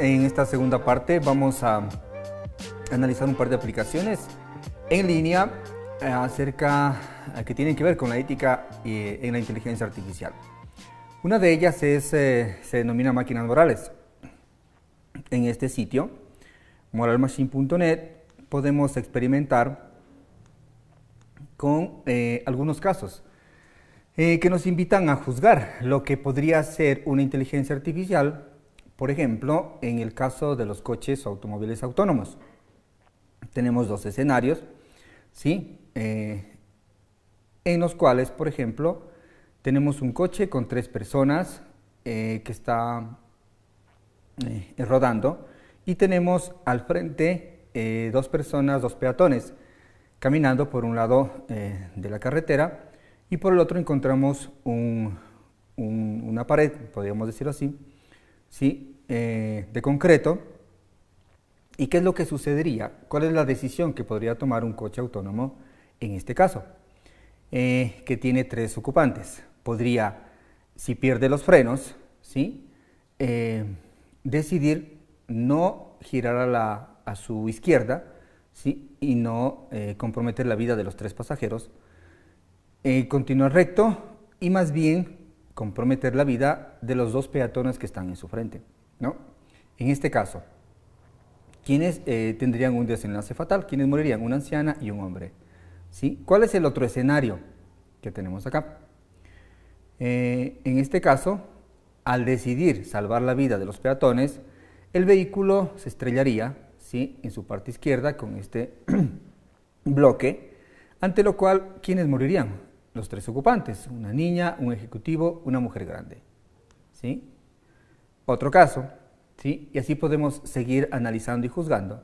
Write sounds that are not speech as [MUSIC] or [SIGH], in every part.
en esta segunda parte vamos a analizar un par de aplicaciones en línea eh, acerca eh, que tienen que ver con la ética eh, en la inteligencia artificial. Una de ellas es, se denomina máquinas morales. En este sitio, moralmachine.net, podemos experimentar con algunos casos que nos invitan a juzgar lo que podría ser una inteligencia artificial por ejemplo, en el caso de los coches o automóviles autónomos, tenemos dos escenarios, ¿sí? Eh, en los cuales, por ejemplo, tenemos un coche con tres personas eh, que está eh, rodando y tenemos al frente dos personas, dos peatones, caminando por un lado de la carretera y por el otro encontramos una pared, podríamos decirlo así, ¿sí? Eh, de concreto. ¿Y qué es lo que sucedería? ¿Cuál es la decisión que podría tomar un coche autónomo en este caso? Eh, que tiene tres ocupantes. Podría, si pierde los frenos, ¿sí? Eh, decidir no girar a, a su izquierda ¿sí? y no comprometer la vida de los tres pasajeros, continuar recto y más bien comprometer la vida de los dos peatones que están en su frente. ¿no? En este caso, ¿quiénes eh, tendrían un desenlace fatal? ¿Quiénes morirían? Una anciana y un hombre. ¿sí? ¿Cuál es el otro escenario que tenemos acá? Eh, en este caso, al decidir salvar la vida de los peatones, el vehículo se estrellaría ¿sí? en su parte izquierda con este [CLEARS THROAT] bloque, ante lo cual, ¿quiénes morirían? los tres ocupantes, una niña, un ejecutivo, una mujer grande. ¿Sí? Otro caso, ¿sí? Y así podemos seguir analizando y juzgando.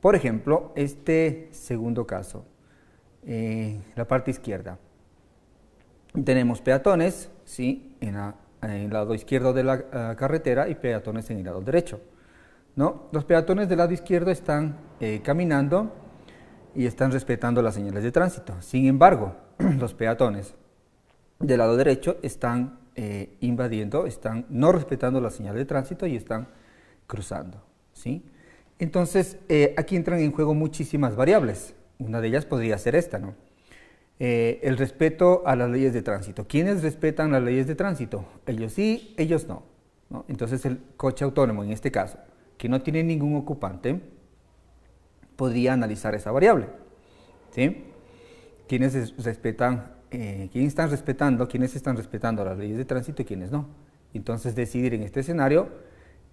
Por ejemplo, este segundo caso, eh, la parte izquierda. Tenemos peatones, ¿sí? En, el lado izquierdo de la eh, carretera y peatones en el lado derecho. ¿no? Los peatones del lado izquierdo están eh, caminando y están respetando las señales de tránsito. Sin embargo, [CLEARS THROAT] los peatones del lado derecho están eh, invadiendo, están no respetando la señal de tránsito y están cruzando. ¿sí? Entonces, eh, aquí entran en juego muchísimas variables. Una de ellas podría ser esta, ¿no? Eh, el respeto a las leyes de tránsito. ¿Quiénes respetan las leyes de tránsito? Ellos sí, ellos ¿no? Entonces, el coche autónomo, en este caso, que no tiene ningún ocupante, podía analizar esa variable. ¿sí? ¿Quiénes respetan, eh, quiénes están respetando, quiénes están respetando las leyes de tránsito y quiénes no? Entonces decidir en este escenario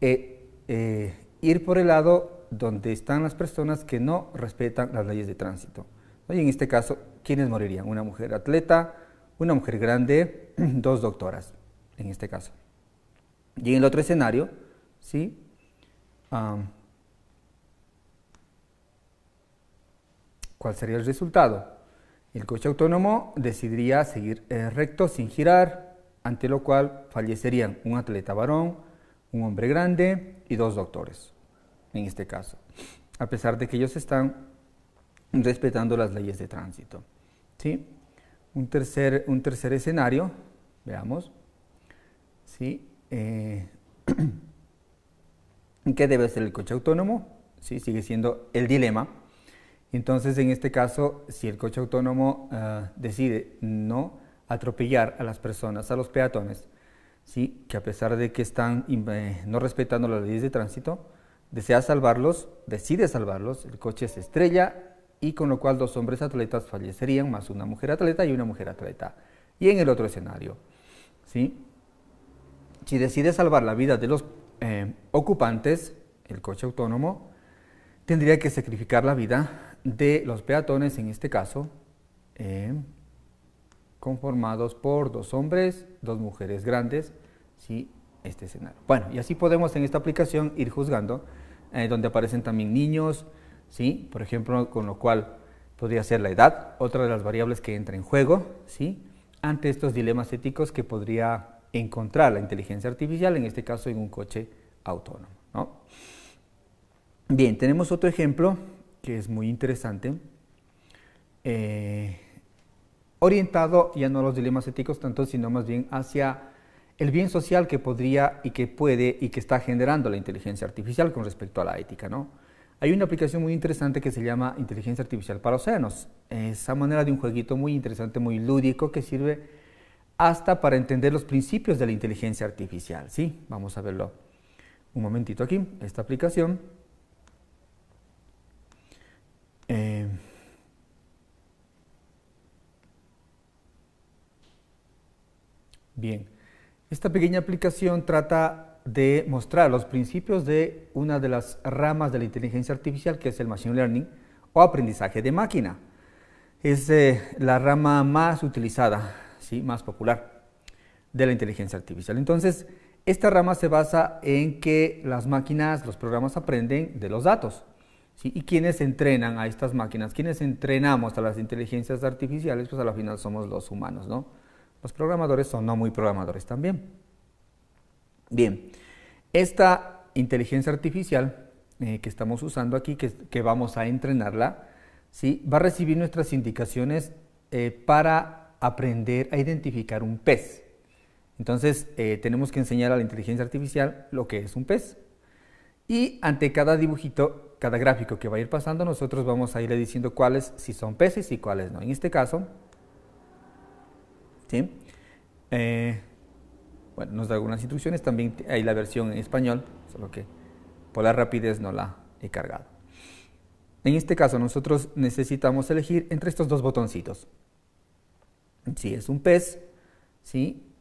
eh, eh, ir por el lado donde están las personas que no respetan las leyes de tránsito. Y en este caso, ¿quiénes morirían? Una mujer atleta, una mujer grande, [CLEARS THROAT] dos doctoras, en este caso. Y en el otro escenario, ¿sí? Ah, cuál sería el resultado. El coche autónomo decidiría seguir recto sin girar, ante lo cual fallecerían un atleta varón, un hombre grande y dos doctores, en este caso, a pesar de que ellos están respetando las leyes de tránsito. ¿sí? Un, tercer, un tercer escenario, veamos, ¿sí? Eh, [CLEARS THROAT] ¿qué debe hacer el coche autónomo? Sigue siendo el dilema entonces, en este caso, si el coche autónomo ah, decide no atropellar a las personas, a los peatones, ¿sí? que a pesar de que están eh, no respetando las leyes de tránsito, desea salvarlos, decide salvarlos, el coche se estrella y con lo cual dos hombres atletas fallecerían, más una mujer atleta y una mujer atleta. Y en el otro escenario, si decide salvar la vida de los eh, ocupantes, el coche autónomo, tendría que sacrificar la vida de los peatones, en este caso, eh, conformados por dos hombres, dos mujeres grandes, este escenario. Bueno, y así podemos en esta aplicación ir juzgando, eh, donde aparecen también niños, ¿sí? por ejemplo, con lo cual podría ser la edad, otra de las variables que entra en juego, ¿sí? ante estos dilemas éticos que podría encontrar la inteligencia artificial, en este caso en un coche autónomo. Bien, tenemos otro ejemplo que es muy interesante, eh, orientado ya no a los dilemas éticos tanto, sino más bien hacia el bien social que podría y que puede y que está generando la inteligencia artificial con respecto a la ética. ¿no? Hay una aplicación muy interesante que se llama inteligencia artificial para océanos, esa manera de un jueguito muy interesante, muy lúdico, que sirve hasta para entender los principios de la inteligencia artificial. ¿sí? Vamos a verlo un momentito aquí, esta aplicación. Eh, bien, esta pequeña aplicación trata de mostrar los principios de una de las ramas de la inteligencia artificial que es el machine learning o aprendizaje de máquina. Es eh, la rama más utilizada, ¿sí? más popular de la inteligencia artificial. Entonces, esta rama se basa en que las máquinas, los programas aprenden de los datos. ¿Y quiénes entrenan a estas máquinas? ¿Quiénes entrenamos a las inteligencias artificiales? Pues a la final somos los humanos, ¿no? Los programadores son no muy programadores también. Bien, esta inteligencia artificial eh, que estamos usando aquí, que, vamos a entrenarla, ¿sí? va a recibir nuestras indicaciones eh, para aprender a identificar un pez. Entonces, eh, tenemos que enseñar a la inteligencia artificial lo que es un pez. Y ante cada dibujito, cada gráfico que va a ir pasando, nosotros vamos a irle diciendo cuáles si son peces y cuáles no. En este caso, eh, bueno, nos da algunas instrucciones, también hay la versión en español, solo que por la rapidez no la he cargado. En este caso nosotros necesitamos elegir entre estos dos botoncitos. Si es un pez, ¿sí?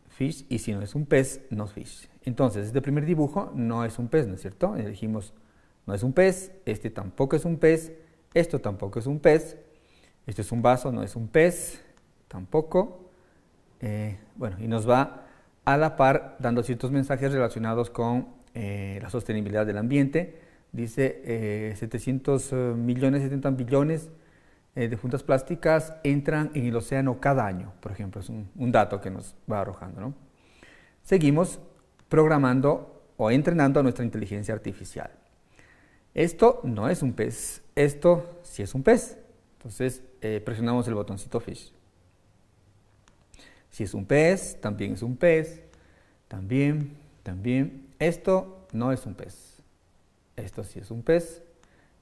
y si no es un pez, no es fish. Entonces, este primer dibujo no es un pez, ¿no es cierto? Elegimos eh, no es un pez, este tampoco es un pez, esto tampoco es un pez, esto es un vaso, no es un pez, tampoco. Eh, bueno, y nos va a la par dando ciertos mensajes relacionados con eh, la sostenibilidad del ambiente. Dice 700 millones, 70 billones eh, de juntas plásticas entran en el océano cada año, por ejemplo, es un, dato que nos va arrojando. Seguimos programando o entrenando a nuestra inteligencia artificial. Esto no es un pez, esto sí es un pez. Entonces eh, presionamos el botoncito Fish. Si es un pez, también es un pez, también, también. Esto no es un pez, esto sí es un pez.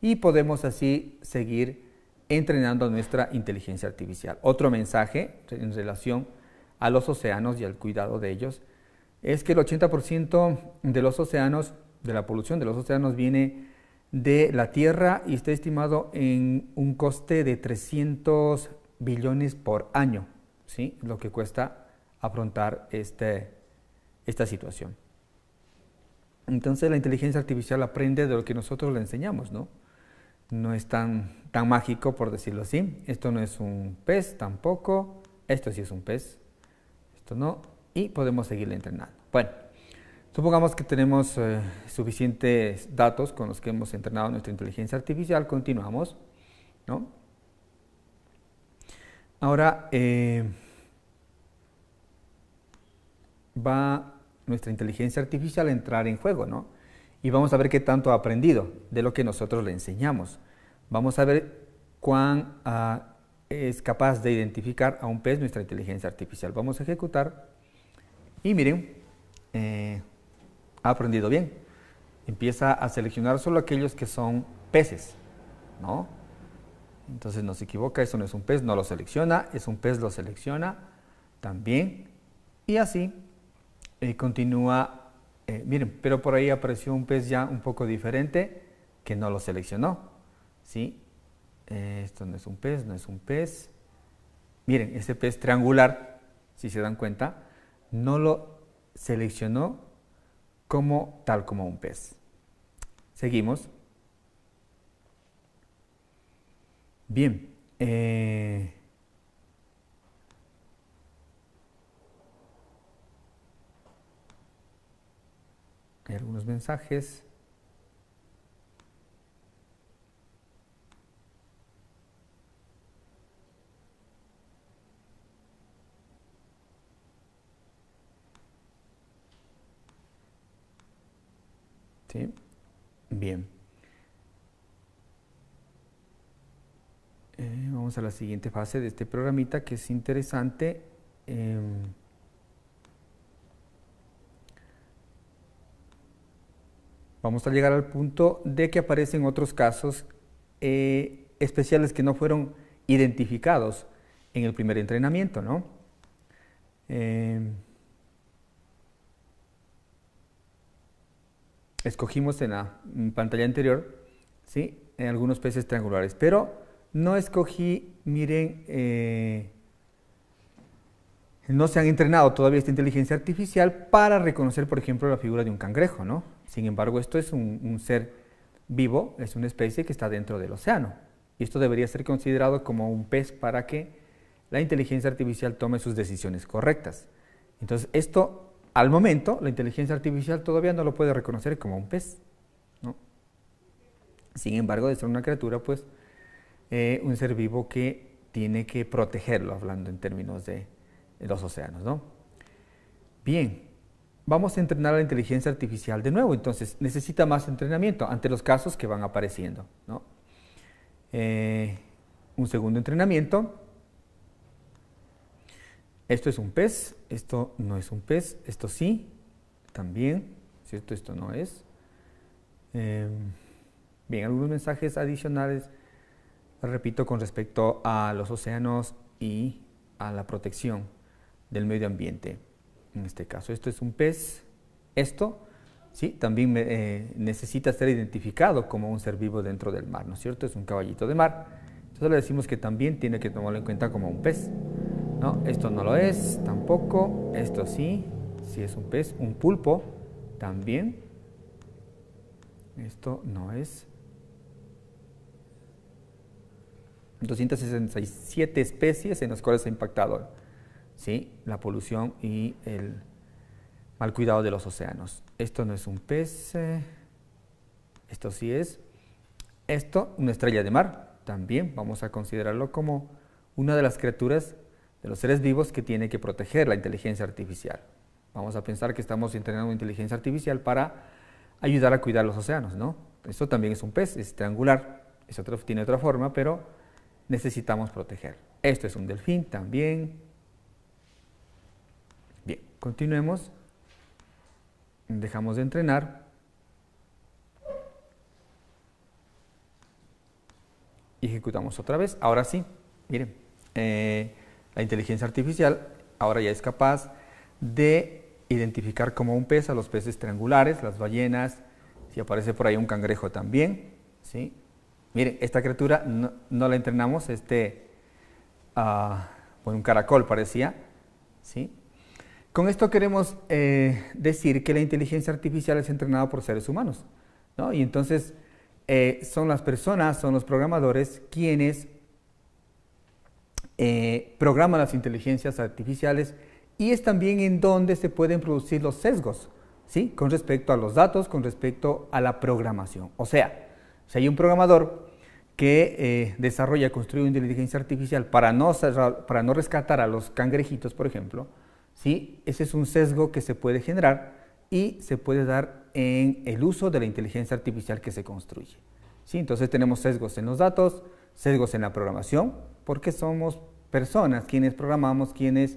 Y podemos así seguir entrenando nuestra inteligencia artificial. Otro mensaje en relación a los océanos y al cuidado de ellos es que el 80% de los océanos, de la polución de los océanos viene de la Tierra y está estimado en un coste de 300 billones por año, ¿sí? lo que cuesta afrontar este, esta situación. Entonces la inteligencia artificial aprende de lo que nosotros le enseñamos, ¿no? no es tan, tan mágico, por decirlo así. Esto no es un pez tampoco, esto sí es un pez, esto no, y podemos seguirle entrenando. Bueno, supongamos que tenemos eh, suficientes datos con los que hemos entrenado nuestra inteligencia artificial, continuamos, ¿no? Ahora eh, va nuestra inteligencia artificial a entrar en juego, ¿no? y vamos a ver qué tanto ha aprendido de lo que nosotros le enseñamos. Vamos a ver cuán ah, es capaz de identificar a un pez nuestra inteligencia artificial. Vamos a ejecutar y miren, eh, ha aprendido bien. Empieza a seleccionar solo aquellos que son peces, ¿no? Entonces no se equivoca, eso no es un pez, no lo selecciona, es un pez, lo selecciona también. Y así eh, continúa eh, miren, pero por ahí apareció un pez ya un poco diferente que no lo seleccionó. ¿sí? Eh, esto no es un pez, no es un pez. Miren, ese pez triangular, si se dan cuenta, no lo seleccionó como tal como un pez. Seguimos. Bien. Eh, algunos mensajes. ¿Sí? Bien. Eh, vamos a la siguiente fase de este programita que es interesante. Em, vamos a llegar al punto de que aparecen otros casos eh, especiales que no fueron identificados en el primer entrenamiento, ¿no? Eh, escogimos en la pantalla anterior, ¿sí? Eh, algunos peces triangulares, pero no escogí, miren, no se han entrenado todavía esta inteligencia artificial para reconocer, por ejemplo, la figura de un cangrejo, ¿no? Sin embargo, esto es un, ser vivo, es una especie que está dentro del océano. Y esto debería ser considerado como un pez para que la inteligencia artificial tome sus decisiones correctas. Entonces, esto al momento, la inteligencia artificial todavía no lo puede reconocer como un pez. Sin embargo, de ser una criatura, pues, eh, un ser vivo que tiene que protegerlo, hablando en términos de los océanos. Bien, vamos a entrenar a la inteligencia artificial de nuevo, entonces necesita más entrenamiento ante los casos que van apareciendo. Eh, un segundo entrenamiento. Esto es un pez, esto no es un pez, esto sí, también, ¿cierto? Esto no es. Em, bien, algunos mensajes adicionales, repito, con respecto a los océanos y a la protección del medio ambiente en este caso. Esto es un pez, esto ¿sí? también eh, necesita ser identificado como un ser vivo dentro del mar, ¿no es cierto? Es un caballito de mar. Entonces le decimos que también tiene que tomarlo en cuenta como un pez. ¿no? Esto no lo es tampoco, esto sí, sí es un pez, un pulpo también. Esto no es. 267 especies en las cuales ha impactado ¿sí? la polución y el mal cuidado de los océanos. Esto no es un pez, eh, esto sí es. Esto, una estrella de mar, también vamos a considerarlo como una de las criaturas de los seres vivos que tiene que proteger la inteligencia artificial. Vamos a pensar que estamos entrenando inteligencia artificial para ayudar a cuidar los océanos, ¿no? Esto también es un pez, es triangular, es otro, tiene otra forma, pero necesitamos proteger. Esto es un delfín también, Continuemos. Dejamos de entrenar. Y ejecutamos otra vez. Ahora sí, miren, eh, la inteligencia artificial ahora ya es capaz de identificar como un pez a los peces triangulares, las ballenas, si aparece por ahí un cangrejo también. ¿sí? Miren, esta criatura no, la entrenamos, este, ah, bueno, un caracol parecía, ¿sí? Con esto queremos eh, decir que la inteligencia artificial es entrenada por seres humanos, ¿no? Y entonces eh, son las personas, son los programadores quienes eh, programan las inteligencias artificiales y es también en donde se pueden producir los sesgos, ¿sí? Con respecto a los datos, con respecto a la programación. O sea, si hay un programador que desarrolla, construye una inteligencia artificial para para no rescatar a los cangrejitos, por ejemplo, ese es un sesgo que se puede generar y se puede dar en el uso de la inteligencia artificial que se construye. ¿sí? Entonces tenemos sesgos en los datos, sesgos en la programación, porque somos personas quienes programamos, quienes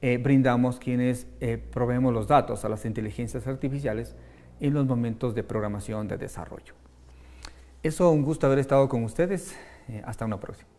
eh, brindamos, quienes eh, proveemos los datos a las inteligencias artificiales en los momentos de programación, de desarrollo. Eso, un gusto haber estado con ustedes. Eh, hasta una próxima.